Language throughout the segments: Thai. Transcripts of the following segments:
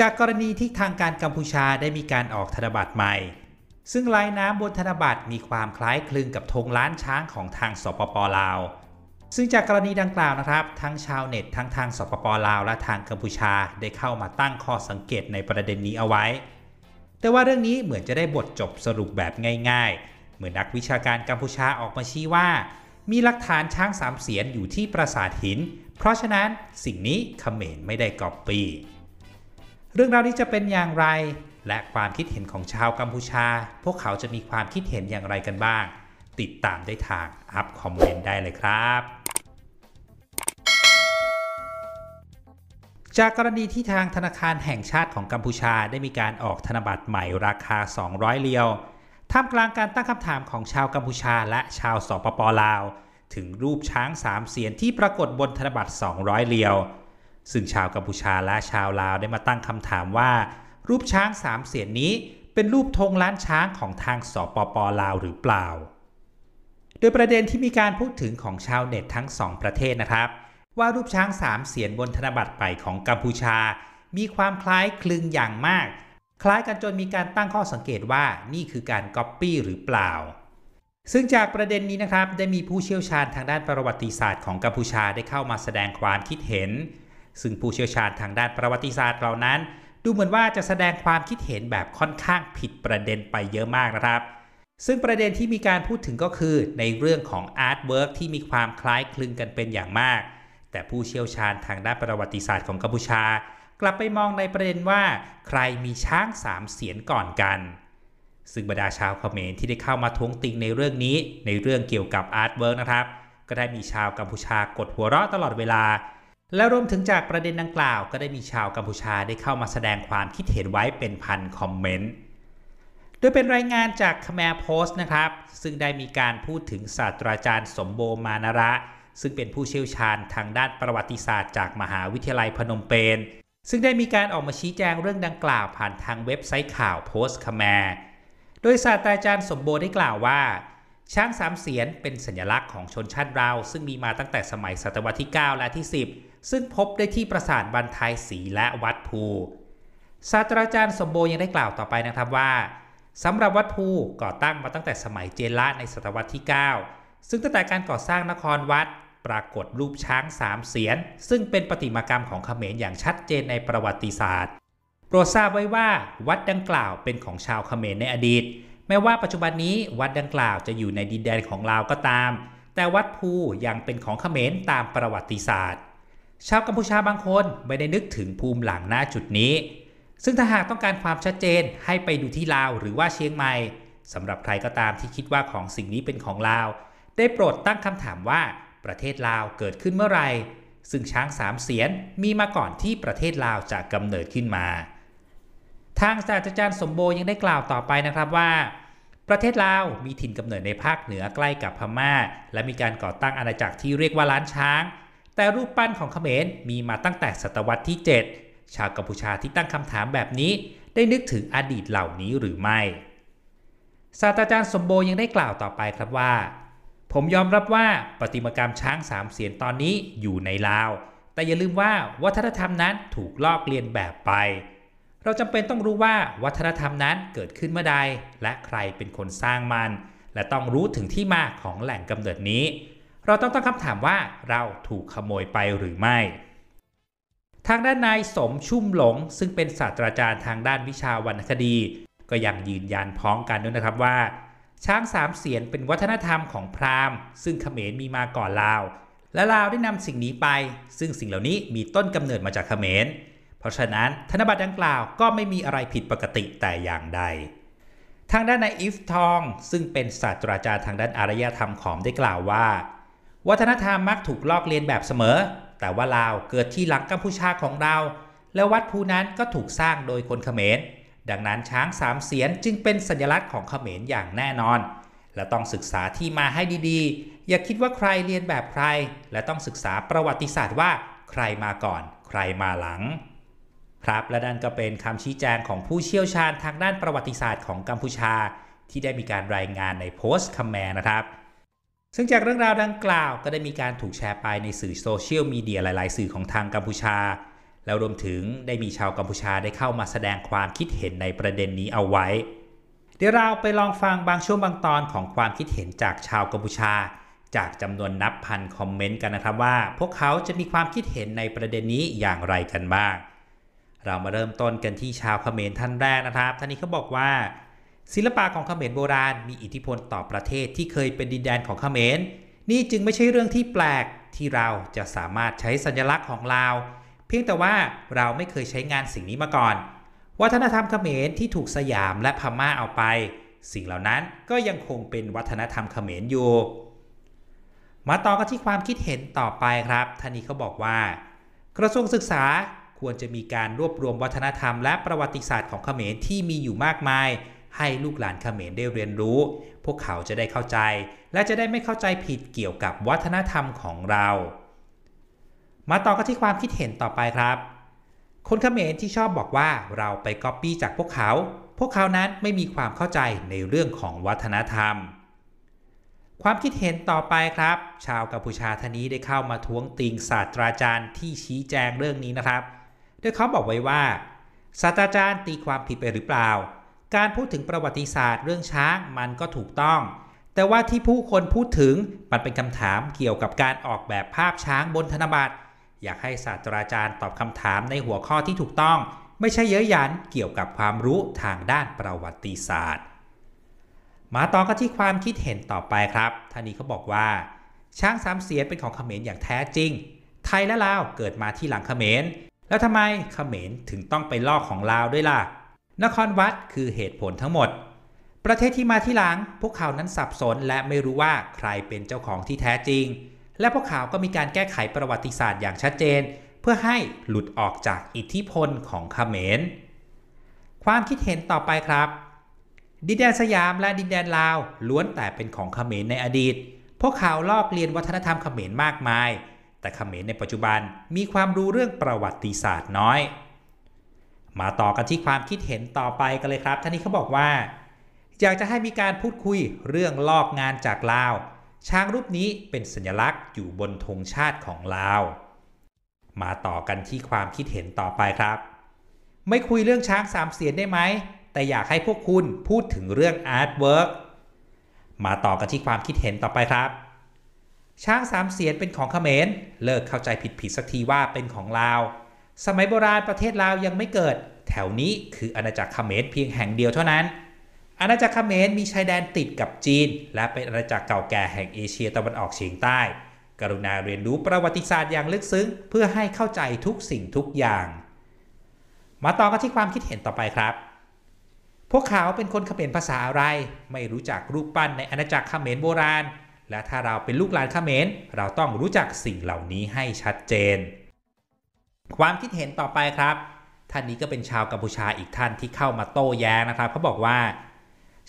จากกรณีที่ทางการกัมพูชาได้มีการออกธนบัตรใหม่ ซึ่งลายน้ำบนธนบัตรมีความคล้ายคลึงกับธงล้านช้างของทางสปปลาว ซึ่งจากกรณีดังกล่าวนะครับ ทั้งชาวเน็ตทั้งทางสปปลาวและทางกัมพูชาได้เข้ามาตั้งข้อสังเกตในประเด็นนี้เอาไว้ แต่ว่าเรื่องนี้เหมือนจะได้บทจบสรุปแบบง่าย ๆ เมื่อนักวิชาการกัมพูชาออกมาชี้ว่า มีหลักฐานช้างสามเสียนอยู่ที่ปราสาทหิน เพราะฉะนั้นสิ่งนี้เขมรไม่ได้กอบปีเรื่องราวนี้ จะเป็นอย่างไร และความคิดเห็นของชาวกัมพูชา พวกเขาจะมีความคิดเห็นอย่างไรกันบ้าง ติดตามได้ทางอัพคอมเมนต์ได้เลยครับ จากกรณีที่ทางธนาคารแห่งชาติของกัมพูชาได้มีการออกธนบัตรใหม่ราคา 200เลียวท่ามกลางการตั้งคำถามของชาวกัมพูชาและชาวสปปลาว ถึงรูปช้างสามเสียนที่ปรากฏบนธนบัตร 200เลียวซึ่งชาวกัมพูชาและชาวลาวได้มาตั้งคำถามว่า รูปช้างสามเสียนนี้เป็นรูปธงล้านช้างของทางสปปลาวหรือเปล่า โดยประเด็นที่มีการพูดถึงของชาวเน็ตทั้งสองประเทศนะครับ ว่ารูปช้างสามเสียนบนธนบัตรใบของกัมพูชา มีความคล้ายคลึงอย่างมาก คล้ายกันจนมีการตั้งข้อสังเกตว่านี่คือการก๊อปปี้หรือเปล่า ซึ่งจากประเด็นนี้นะครับได้มีผู้เชี่ยวชาญทางด้านประวัติศาสตร์ของกัมพูชาได้เข้ามาแสดงความคิดเห็นซึ่งผู้เชี่ยวชาญทางด้านประวัติศาสตร์เหล่านั้น ดูเหมือนว่าจะแสดงความคิดเห็นแบบค่อนข้างผิดประเด็นไปเยอะมากนะครับ ซึ่งประเด็นที่มีการพูดถึงก็คือ ในเรื่องของอาร์ตเวิร์กที่มีความคล้ายคลึงกันเป็นอย่างมาก แต่ผู้เชี่ยวชาญทางด้านประวัติศาสตร์ของกัมพูชา กลับไปมองในประเด็นว่าใครมีช้างสามเสียนก่อนกัน ซึ่งบรรดาชาวเขมรที่ได้เข้ามาท้วงติงในเรื่องนี้ในเรื่องเกี่ยวกับอาร์ตเวิร์กนะครับ ก็ได้มีชาวกัมพูชากดหัวเราะตลอดเวลาและรวมถึงจากประเด็นดังกล่าว ก็ได้มีชาวกัมพูชาได้เข้ามาแสดงความคิดเห็นไว้เป็นพันคอมเมนต์ โดยเป็นรายงานจากคแมร์โพสต์นะครับ ซึ่งได้มีการพูดถึงศาสตราจารย์สมโบมานระ ซึ่งเป็นผู้เชี่ยวชาญทางด้านประวัติศาสตร์จากมหาวิทยาลัยพนมเปญซึ่งได้มีการออกมาชี้แจงเรื่องดังกล่าวผ่านทางเว็บไซต์ข่าวโพสต์คแมร์โดยศาสตราจารย์สมโบได้กล่าวว่า ช้างสามเสียนเป็นสัญลักษณ์ของชนชาติเราซึ่งมีมาตั้งแต่สมัยศตวรรษที่9และที่ 10ซึ่งพบได้ที่ปราสาทบันทายศรีและวัดภู ศาสตราจารย์สมโบยังได้กล่าวต่อไปนะครับว่าสำหรับวัดภูก่อตั้งมาตั้งแต่สมัยเจละในศตวรรษที่ 9 ซึ่งตั้งแต่การก่อสร้างนครวัดปรากฏรูปช้างสามเสียน ซึ่งเป็นประติมากรรมของเขมรอย่างชัดเจนในประวัติศาสตร์ โปรดทราบไว้ว่าวัดดังกล่าวเป็นของชาวเขมรในอดีต แม้ว่าปัจจุบันนี้ วัดดังกล่าวจะอยู่ในดินแดนของลาวก็ตาม แต่วัดภูยังเป็นของเขมรตามประวัติศาสตร์ชาวกัมพูชาบางคนไม่ได้นึกถึงภูมิหลังหน้าจุดนี้ ซึ่งถ้าหากต้องการความชัดเจนให้ไปดูที่ลาวหรือว่าเชียงใหม่ สำหรับใครก็ตามที่คิดว่าของสิ่งนี้เป็นของลาว ได้โปรดตั้งคำถามว่าประเทศลาวเกิดขึ้นเมื่อไหร่ซึ่งช้างสามเสียนมีมาก่อนที่ประเทศลาวจะกำเนิดขึ้นมา ทางศาสตราจารย์สมโบยังได้กล่าวต่อไปนะครับว่า ประเทศลาวมีถิ่นกำเนิดในภาคเหนือใกล้กับพมา่า และมีการก่อตั้งอาณาจักรที่เรียกว่าล้านช้างแต่รูปปั้นของเขมรมีมาตั้งแต่ศตวรรษที่ 7 ชาวกัมพูชาที่ตั้งคำถามแบบนี้ได้นึกถึงอดีตเหล่านี้หรือไม่ ศาสตราจารย์สมโบยังได้กล่าวต่อไปครับว่า ผมยอมรับว่าปฏิมากรรมช้างสามเสียนตอนนี้อยู่ในลาว แต่อย่าลืมว่าวัฒนธรรมนั้นถูกลอกเลียนแบบไป เราจำเป็นต้องรู้ว่าวัฒนธรรมนั้นเกิดขึ้นเมื่อใด และใครเป็นคนสร้างมัน และต้องรู้ถึงที่มาของแหล่งกำเนิดนี้เราต้องตั้งคำถามว่าเราถูกขโมยไปหรือไม่ ทางด้านนายสมชุ่มหลงซึ่งเป็นศาสตราจารย์ทางด้านวิชาวรรณคดี ก็ยังยืนยันพ้องกันด้วยนะครับว่า ช้างสามเสียนเป็นวัฒนธรรมของพราหมณ์ซึ่งเขมรมีมาก่อนลาว และลาวได้นำสิ่งนี้ไป ซึ่งสิ่งเหล่านี้มีต้นกำเนิดมาจากเขมร เพราะฉะนั้นธนบัตรดังกล่าวก็ไม่มีอะไรผิดปกติแต่อย่างใด ทางด้านนายอิฟทองซึ่งเป็นศาสตราจารย์ทางด้านอารยธรรมขอมได้กล่าวว่าวัฒนธรรมมักถูกลอกเลียนแบบเสมอ แต่ว่าลาวเกิดที่หลังกัมพูชาของเรา และวัดภูนั้นก็ถูกสร้างโดยคนเขมร ดังนั้นช้างสามเสียนจึงเป็นสัญลักษณ์ของเขมรอย่างแน่นอน และต้องศึกษาที่มาให้ดีๆ อย่าคิดว่าใครเรียนแบบใคร และต้องศึกษาประวัติศาสตร์ว่าใครมาก่อนใครมาหลัง ครับและนั่นก็เป็นคำชี้แจงของผู้เชี่ยวชาญทางด้านประวัติศาสตร์ของกัมพูชา ที่ได้มีการรายงานในโพสต์คมแมนะครับซึ่งจากเรื่องราวดังกล่าวก็ได้มีการถูกแชร์ไปในสื่อโซเชียลมีเดียหลาย ๆ สื่อของทางกัมพูชา แล้วรวมถึงได้มีชาวกัมพูชาได้เข้ามาแสดงความคิดเห็นในประเด็นนี้เอาไว้ เดี๋ยวเราไปลองฟังบางช่วงบางตอนของความคิดเห็นจากชาวกัมพูชา จากจำนวนนับพันคอมเมนต์กันนะครับว่า พวกเขาจะมีความคิดเห็นในประเด็นนี้อย่างไรกันบ้าง เรามาเริ่มต้นกันที่ชาวเขมรท่านแรกนะครับ ท่านนี้เขาบอกว่าศิลปะของเขมรโบราณ มีอิทธิพลต่อประเทศที่เคยเป็นดินแดนของเขมรนี่จึงไม่ใช่เรื่องที่แปลกที่เราจะสามารถใช้สัญลักษณ์ของลาวเพียงแต่ว่าเราไม่เคยใช้งานสิ่งนี้มาก่อน วัฒนธรรมเขมรที่ถูกสยามและพม่าเอาไป สิ่งเหล่านั้นก็ยังคงเป็นวัฒนธรรมเขมรอยู่มาต่อกันที่ความคิดเห็นต่อไปครับท่านนี้เขาบอกว่า กระทรวงศึกษาควรจะมีการรวบรวมวัฒนธรรม และประวัติศาสตร์ของเขมรที่มีอยู่มากมายให้ลูกหลานเขมรได้เรียนรู้ พวกเขาจะได้เข้าใจ และจะได้ไม่เข้าใจผิดเกี่ยวกับวัฒนธรรมของเรา มาต่อกันที่ความคิดเห็นต่อไปครับ คนเขมรที่ชอบบอกว่าเราไปก๊อปปี้จากพวกเขา พวกเขานั้นไม่มีความเข้าใจในเรื่องของวัฒนธรรม ความคิดเห็นต่อไปครับ ชาวกัมพูชาท่านนี้ได้เข้ามาท้วงติงศาสตราจารย์ที่ชี้แจงเรื่องนี้นะครับ โดยเขาบอกไว้ว่า ศาสตราจารย์ตีความผิดไปหรือเปล่าการพูดถึงประวัติศาสตร์เรื่องช้างมันก็ถูกต้อง แต่ว่าที่ผู้คนพูดถึงมันเป็นคำถามเกี่ยวกับการออกแบบภาพช้างบนธนบัตร อยากให้ศาสตราจารย์ตอบคำถามในหัวข้อที่ถูกต้อง ไม่ใช่เย้ยหยันเกี่ยวกับความรู้ทางด้านประวัติศาสตร์มาต่อกันที่ความคิดเห็นต่อไปครับ ท่านนี้เขาบอกว่า ช้างสามเสียนเป็นของเขมรอย่างแท้จริง ไทยและลาวเกิดมาที่หลังเขมร แล้วทำไมเขมรถึงต้องไปลอกของลาวด้วยล่ะนครวัดคือเหตุผลทั้งหมด ประเทศที่มาที่หลัง พวกเขานั้นสับสนและไม่รู้ว่าใครเป็นเจ้าของที่แท้จริง และพวกเขาก็มีการแก้ไขประวัติศาสตร์อย่างชัดเจน เพื่อให้หลุดออกจากอิทธิพลของขเขมร ความคิดเห็นต่อไปครับ ดินแดนสยามและดินแดนลาวล้วนแต่เป็นของขเขมรในอดีต พวกเขาลอกเลียนวัฒนธรรมขเขมรมากมาย แต่ขเขมรในปัจจุบันมีความรู้เรื่องประวัติศาสตร์น้อยมาต่อกันที่ความคิดเห็นต่อไปกันเลยครับท่านนี้เขาบอกว่า อยากจะให้มีการพูดคุยเรื่องลอกงานจากลาวช้างรูปนี้เป็นสัญลักษณ์อยู่บนธงชาติของลาว มาต่อกันที่ความคิดเห็นต่อไปครับ ไม่คุยเรื่องช้างสามเสียนได้ไหม แต่อยากให้พวกคุณพูดถึงเรื่องอาร์ตเวิร์กมาต่อกันที่ความคิดเห็นต่อไปครับช้างสามเสียนเป็นของเขมรเลิกเข้าใจผิดผิดสักทีว่าเป็นของลาวสมัยโบราณประเทศลาวยังไม่เกิด แถวนี้คืออาณาจักรเขมรเพียงแห่งเดียวเท่านั้น อาณาจักรเขมรมีชายแดนติดกับจีน และเป็นอาณาจักรเก่าแก่แห่งเอเชียตะวันออกเฉียงใต้ กรุณาเรียนรู้ประวัติศาสตร์อย่างลึกซึ้งเพื่อให้เข้าใจทุกสิ่งทุกอย่าง มาต่อกันที่ความคิดเห็นต่อไปครับ พวกเขาเป็นคนเขมรภาษาอะไร ไม่รู้จักรูปปั้นในอาณาจักรเขมรโบราณ และถ้าเราเป็นลูกหลานเขมรเราต้องรู้จักสิ่งเหล่านี้ให้ชัดเจนความคิดเห็นต่อไปครับ ท่านนี้ก็เป็นชาวกัมพูชาอีกท่านที่เข้ามาโต้แย้งนะครับเขาบอกว่า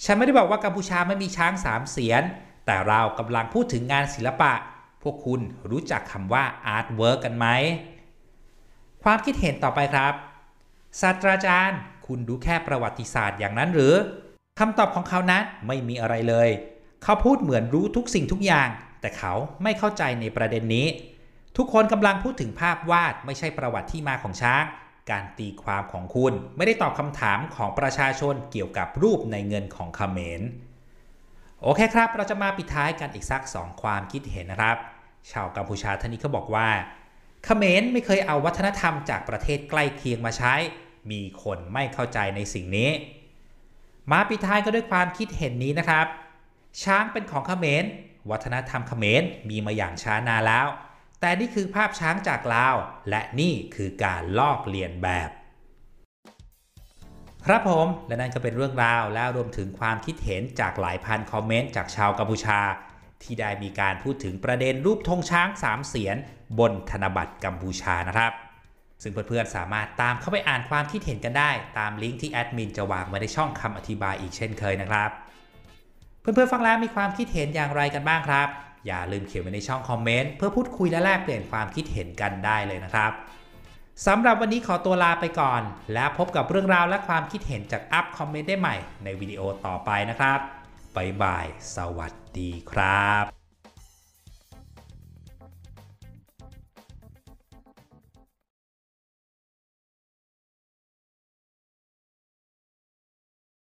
ฉันไม่ได้บอกว่ากัมพูชาไม่มีช้างสามเสียน แต่เรากำลังพูดถึงงานศิลปะพวกคุณรู้จักคำว่าอาร์ตเวิร์กกันไหม ความคิดเห็นต่อไปครับศาสตราจารย์คุณดูแค่ประวัติศาสตร์อย่างนั้นหรือคำตอบของเขานั้นไม่มีอะไรเลย เขาพูดเหมือนรู้ทุกสิ่งทุกอย่าง แต่เขาไม่เข้าใจในประเด็นนี้ทุกคนกำลังพูดถึงภาพวาดไม่ใช่ประวัติที่มาของช้าง การตีความของคุณไม่ได้ตอบคำถามของประชาชนเกี่ยวกับรูปในเงินของคเมนโอเคครับเราจะมาปิดท้ายกันอีกสักสองความคิดเห็นนะครับ ชาวกัมพูชาท่านนี้เขาบอกว่าเขมรไม่เคยเอาวัฒนธรรมจากประเทศใกล้เคียงมาใช้ มีคนไม่เข้าใจในสิ่งนี้ มาปิดท้ายก็ด้วยความคิดเห็นนี้นะครับ ช้างเป็นของเขมรวัฒนธรรมเขมรมีมาอย่างช้านานแล้วแต่นี่คือภาพช้างจากลาว และนี่คือการลอกเลียนแบบ ครับผมและนั่นก็เป็นเรื่องราวแล้วรวมถึงความคิดเห็นจากหลายพัน คอมเมนต์จากชาวกัมพูชา ที่ได้มีการพูดถึงประเด็นรูปธงช้างสามเสียน บนธนบัตรกัมพูชานะครับ ซึ่งเพื่อนๆสามารถตามเข้าไปอ่านความคิดเห็นกันได้ ตามลิงก์ที่แอดมินจะวางไว้ในช่องคำอธิบายอีกเช่นเคยนะครับ เพื่อนๆฟังแล้วมีความคิดเห็นอย่างไรกันบ้างครับอย่าลืมเขียนไว้ในช่องคอมเมนต์เพื่อพูดคุยและแลกเปลี่ยนความคิดเห็นกันได้เลยนะครับสำหรับวันนี้ขอตัวลาไปก่อน และพบกับเรื่องราวและความคิดเห็นจากอัพคอมเมนต์ได้ใหม่ในวิดีโอต่อไปนะครับบ๊ายบายสวัสดีครับ